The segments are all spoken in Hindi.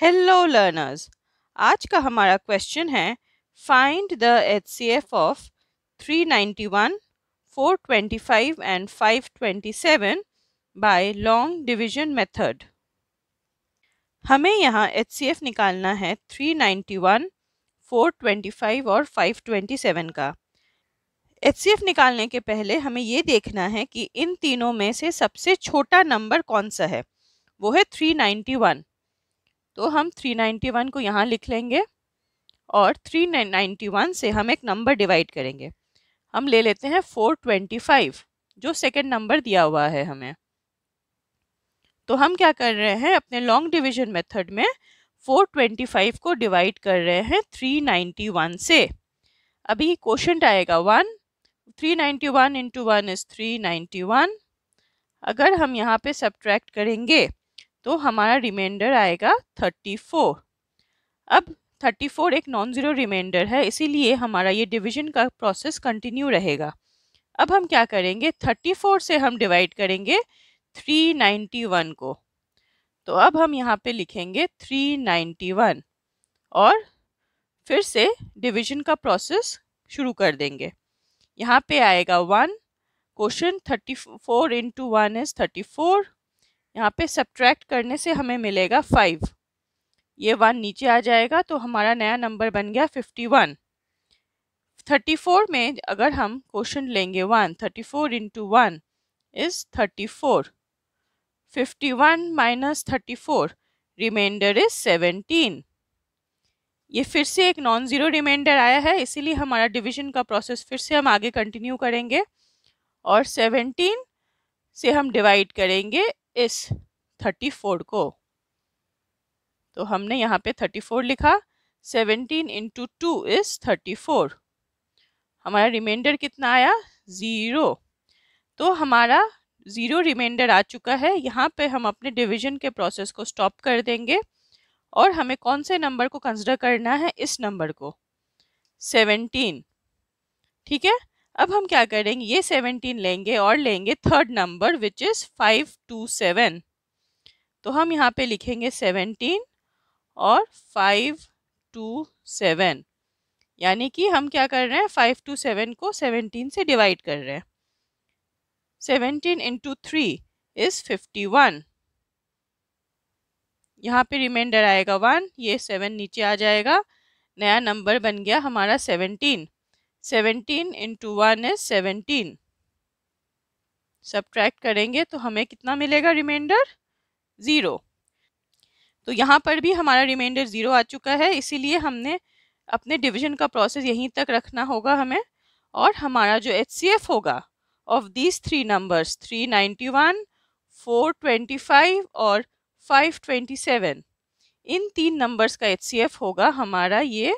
हेलो लर्नर्स आज का हमारा क्वेश्चन है find the H C F of three ninety one four twenty five and five twenty seven by long division method हमें यहाँ एच सी एफ निकालना है three ninety one four twenty five और फाइव ट्वेंटी सेवन का एच सी एफ निकालने के पहले हमें ये देखना है कि इन तीनों में से सबसे छोटा नंबर कौन सा है वो है थ्री नाइन्टी वन तो हम 391 को यहाँ लिख लेंगे और 391 से हम एक नंबर डिवाइड करेंगे हम ले लेते हैं 425 जो सेकंड नंबर दिया हुआ है हमें तो हम क्या कर रहे हैं अपने लॉन्ग डिवीजन मेथड में 425 को डिवाइड कर रहे हैं 391 से अभी क्वेश्चन आएगा one 391 into one is three अगर हम यहाँ पे सब्ट्रैक्ट करेंगे तो हमारा रिमाइंडर आएगा थर्टी फोर अब थर्टी फोर एक नॉन ज़ीरो रिमाइंडर है इसीलिए हमारा ये डिवीजन का प्रोसेस कंटिन्यू रहेगा अब हम क्या करेंगे थर्टी फोर से हम डिवाइड करेंगे थ्री नाइन्टी वन को तो अब हम यहाँ पे लिखेंगे थ्री नाइन्टी वन और फिर से डिवीजन का प्रोसेस शुरू कर देंगे यहाँ पे आएगा one question thirty four into one is thirty four यहाँ पे सब्ट्रैक्ट करने से हमें मिलेगा फाइव ये वन नीचे आ जाएगा तो हमारा नया नंबर बन गया फिफ्टी वन थर्टी फोर में अगर हम क्वेश्चन लेंगे one thirty four into one is thirty four fifty one minus thirty four remainder is seventeen ये फिर से एक नॉन ज़ीरो रिमाइंडर आया है इसीलिए हमारा डिवीजन का प्रोसेस फिर से हम आगे कंटिन्यू करेंगे और सेवनटीन से हम डिवाइड करेंगे इस थर्टी फोर को तो हमने यहाँ पे थर्टी फोर लिखा seventeen into two is thirty four हमारा रिमाइंडर कितना आया ज़ीरो तो हमारा ज़ीरो रिमाइंडर आ चुका है यहाँ पे हम अपने डिवीजन के प्रोसेस को स्टॉप कर देंगे और हमें कौन से नंबर को कंसिडर करना है इस नंबर को सेवेंटीन ठीक है अब हम क्या करेंगे ये सेवनटीन लेंगे और लेंगे third number which is five two seven तो हम यहाँ पे लिखेंगे सेवनटीन और फाइव टू सेवन यानी कि हम क्या कर रहे हैं फाइव टू सेवन को सेवनटीन से डिवाइड कर रहे हैं seventeen into three is fifty one यहाँ पे रिमाइंडर आएगा वन ये सेवन नीचे आ जाएगा नया नंबर बन गया हमारा seventeen seventeen into one is seventeen subtract करेंगे तो हमें कितना मिलेगा रिमाइंडर ज़ीरो तो यहाँ पर भी हमारा रिमाइंडर ज़ीरो आ चुका है इसीलिए हमने अपने डिवीजन का प्रोसेस यहीं तक रखना होगा हमें और हमारा जो एच होगा of these three numbers three ninety one four twenty five और फाइव ट्वेंटी सेवन इन तीन नंबर्स का एच होगा हमारा ये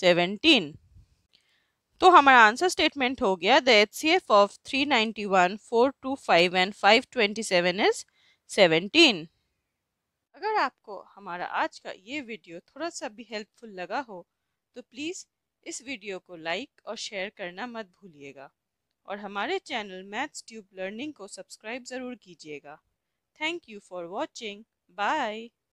सेवनटीन तो हमारा आंसर स्टेटमेंट हो गया the H C F of three ninety one four two five and five twenty seven is seventeen अगर आपको हमारा आज का ये वीडियो थोड़ा सा भी हेल्पफुल लगा हो तो प्लीज़ इस वीडियो को लाइक और शेयर करना मत भूलिएगा और हमारे चैनल मैथ्स ट्यूब लर्निंग को सब्सक्राइब ज़रूर कीजिएगा thank you for watching bye